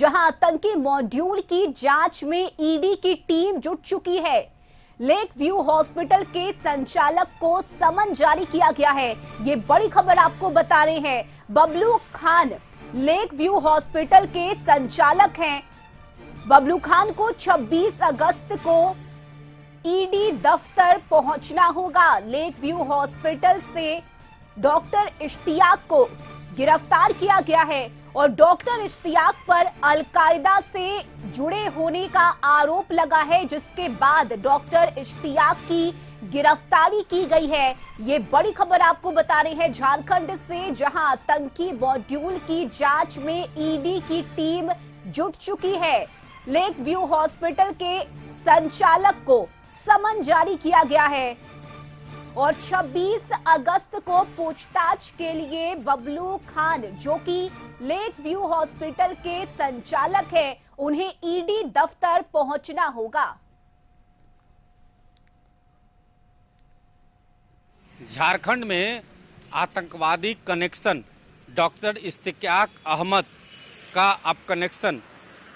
जहां आतंकी मॉड्यूल की जांच में ईडी की टीम जुट चुकी है लेक व्यू हॉस्पिटल के संचालक को समन जारी किया गया है ये बड़ी खबर आपको बता रहे हैं Bablu Khan lake view hospital के संचालक हैं बबलू खान को 26 अगस्त को ईडी दफ्तर पहुंचना होगा लेक व्यू हॉस्पिटल से डॉक्टर इश्तियाक को गिरफ्तार किया गया है और डॉक्टर इश्तियाक पर अलकायदा से जुड़े होने का आरोप लगा है जिसके बाद डॉक्टर इश्तियाक की गिरफ्तारी की गई है ये बड़ी खबर आपको बता रहे हैं झारखंड से जहां आतंकी मॉड्यूल की जांच में ईडी की टीम जुट चुकी है लेक व्यू हॉस्पिटल के संचालक को समन जारी किया गया है और 26 अगस्त को पूछताछ के लिए बबलू खान जो कि लेक व्यू हॉस्पिटल के संचालक है उन्हें ईडी दफ्तर पहुंचना होगा झारखंड में आतंकवादी कनेक्शन डॉक्टर इस्तिक्याक अहमद का अब कनेक्शन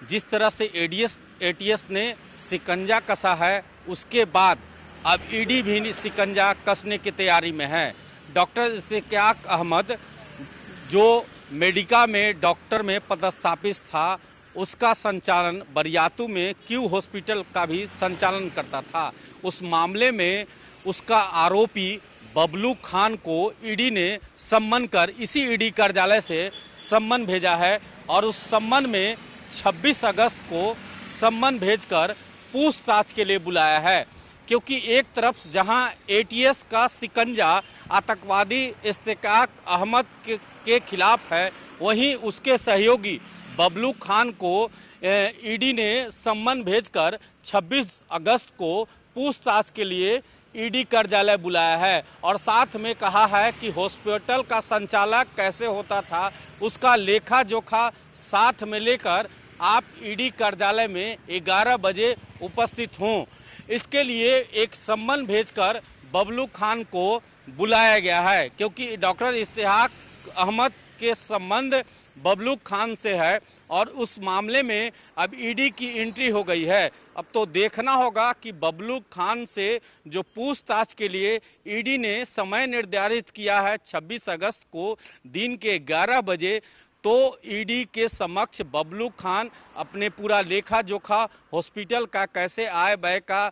जिस तरह से एडीएस एटीएस ने सिकंजा कसा है उसके बाद अब ईडी e भी सिकंजा कसने की तैयारी में है डॉक्टर इस्तिक्याक अहमद जो मेडिका में डॉक्टर में पदस्थापित था उसका संचालन बरियातू में क्यू हॉस्पिटल का भी संचालन करता था उस मामले में उसका आरोपी बबलू खान को ईडी ने सम्मन कर इसी ईडी कार्यालय से सम्मन भेजा है और उस सम्मन में 26 अगस्त को सम्मन भेजकर पूछताछ के लिए बुलाया है क्योंकि एक तरफ जहां एटीएस का सिकंजा आतंकवादी इस्तेकाक अहमद के, के खिलाफ है वहीं उसके सहयोगी बबलू खान को ईडी e ने सम्मन भेजकर 26 अगस्त को पूछताछ के लिए ईडी e कार्यालय बुलाया है और साथ में कहा है कि हॉस्पिटल का संचालक कैसे होता था उसका लेखा जोखा साथ में लेकर आप ईडी e कार्यालय में 11 बजे उपस्थित हों इसके लिए एक सम्मन भेजकर बबलू खान को बुलाया गया है क्योंकि डॉक्टर इश्तिहाक अहमद के संबंध बबलू खान से है और उस मामले में अब ईडी की एंट्री हो गई है अब तो देखना होगा कि बबलू खान से जो पूछताछ के लिए ईडी ने समय निर्धारित किया है 26 अगस्त को दिन के 11 बजे तो ईडी e के समक्ष बबलू खान अपने पूरा लेखा जोखा हॉस्पिटल का कैसे आय व्यय का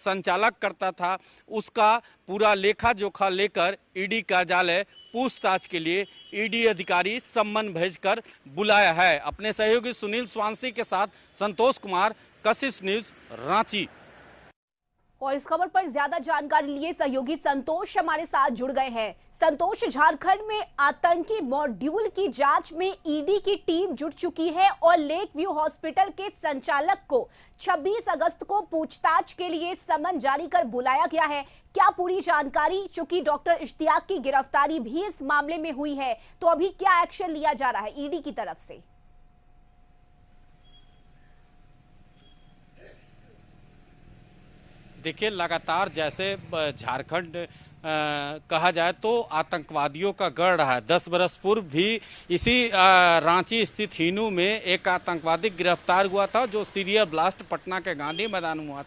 संचालक करता था उसका पूरा लेखा जोखा लेकर ईडी e कार्यालय पूछताछ के लिए ईडी e अधिकारी सम्मन भेजकर बुलाया है अपने सहयोगी सुनील स्वांसी के साथ संतोष कुमार कशिश न्यूज रांची और इस खबर पर ज्यादा जानकारी लिए सहयोगी संतोष हमारे साथ जुड़ गए हैं संतोष झारखंड में आतंकी मॉड्यूल की जांच में ईडी की टीम जुट चुकी है और लेक व्यू हॉस्पिटल के संचालक को 26 अगस्त को पूछताछ के लिए समन जारी कर बुलाया गया है क्या पूरी जानकारी चूंकि डॉक्टर इश्तियाक की गिरफ्तारी भी इस मामले में हुई है तो अभी क्या एक्शन लिया जा रहा है ईडी की तरफ से देखिए लगातार जैसे झारखंड कहा जाए तो आतंकवादियों का गढ़ रहा है दस बरस पूर्व भी इसी आ, रांची स्थित हीनू में एक आतंकवादी गिरफ्तार हुआ था जो सीरियल ब्लास्ट पटना के गांधी मैदान में हुआ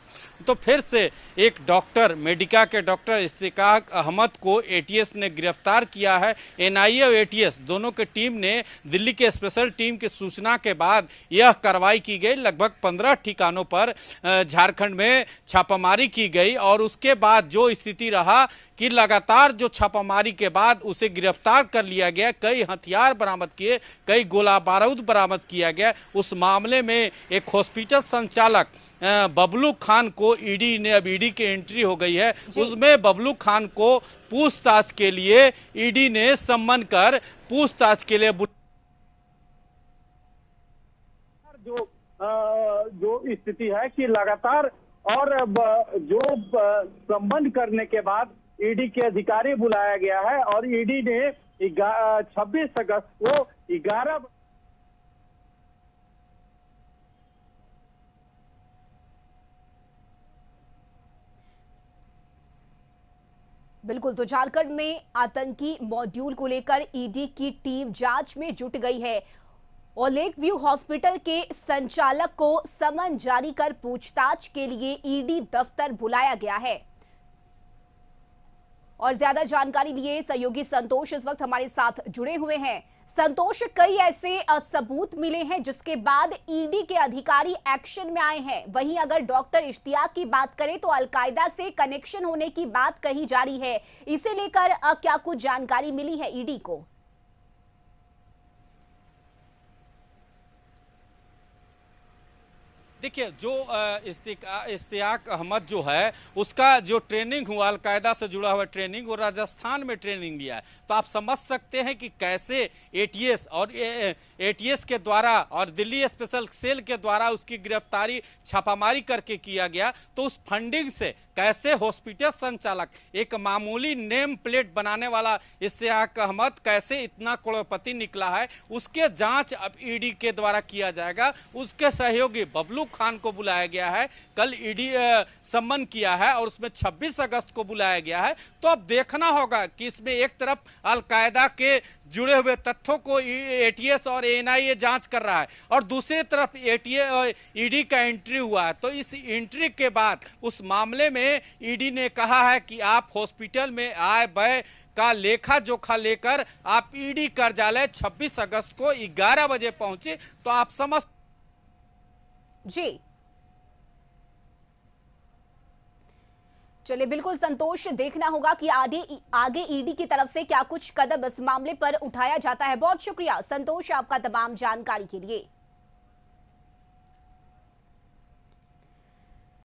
तो फिर से एक डॉक्टर मेडिका के डॉक्टर इस्तिका अहमद को एटीएस ने गिरफ्तार किया है एनआईए और एटीएस दोनों की टीम ने दिल्ली के स्पेशल टीम की सूचना के बाद यह कार्रवाई की गई लगभग पंद्रह ठिकानों पर झारखंड में छापामारी छापामारी की गई और उसके बाद जो स्थिति रहा कि लगातार जो छापामारी के बाद उसे गिरफ्तार कर लिया गया कई हथियार बरामद किए कई गोला बारूद बरामद किया गया उस मामले में एक हॉस्पिटल संचालक बबलू खान को ईडी ने अब ईडी की एंट्री हो गई है उसमें बबलू खान को पूछताछ के लिए ईडी ने सम्मन कर पूछताछ के लिए जो आ, जो स्थिति है कि लगातार और जो संबंध करने के बाद ईडी e के अधिकारी बुलाया गया है और ईडी e ने 26 अगस्त को 11 बिल्कुल तो झारखंड में आतंकी मॉड्यूल को लेकर ईडी e की टीम जांच में जुट गई है और लेक व्यू हॉस्पिटल के संचालक को समन जारी कर पूछताछ के लिए ईडी दफ्तर बुलाया गया है और ज्यादा जानकारी लिए सहयोगी संतोष इस वक्त हमारे साथ जुड़े हुए हैं संतोष कई ऐसे सबूत मिले हैं जिसके बाद ईडी के अधिकारी एक्शन में आए हैं वहीं अगर डॉक्टर इश्तियाक की बात करें तो अलकायदा से कनेक्शन होने की बात कही जा रही है इसे लेकर क्या कुछ जानकारी मिली है ईडी को देखिए जो इश्तियाक अहमद जो है उसका जो ट्रेनिंग हुआ अलकायदा से जुड़ा हुआ ट्रेनिंग वो राजस्थान में ट्रेनिंग लिया है तो आप समझ सकते हैं कि कैसे एटीएस और एटीएस के द्वारा और दिल्ली स्पेशल सेल के द्वारा उसकी गिरफ्तारी छापामारी करके किया गया तो उस फंडिंग से कैसे हॉस्पिटल संचालक एक मामूली नेम प्लेट बनाने वाला इश्तेक अहमद कैसे इतना करोड़पति निकला है उसके जांच अब ईडी के द्वारा किया जाएगा उसके सहयोगी बबलू खान को बुलाया गया है कल ईडी सम्मन किया है और उसमें छब्बीस अगस्त को बुलाया गया है तो अब देखना होगा कि इसमें एक तरफ अलकायदा के जुड़े हुए तथ्यों को एटीएस e- और एनआईए जांच कर रहा है और दूसरी तरफ एटीए और ईडी e का एंट्री हुआ है तो इस एंट्री के बाद उस मामले में ईडी e ने कहा है कि आप हॉस्पिटल में आए बय का लेखा जोखा लेकर आप ईडी कार्यालय 26 अगस्त को 11 बजे पहुंचे तो आप समस्त जी चलिए बिल्कुल संतोष देखना होगा कि आगे आगे e ईडी की तरफ से क्या कुछ कदम इस मामले पर उठाया जाता है बहुत शुक्रिया संतोष आपका तमाम जानकारी के लिए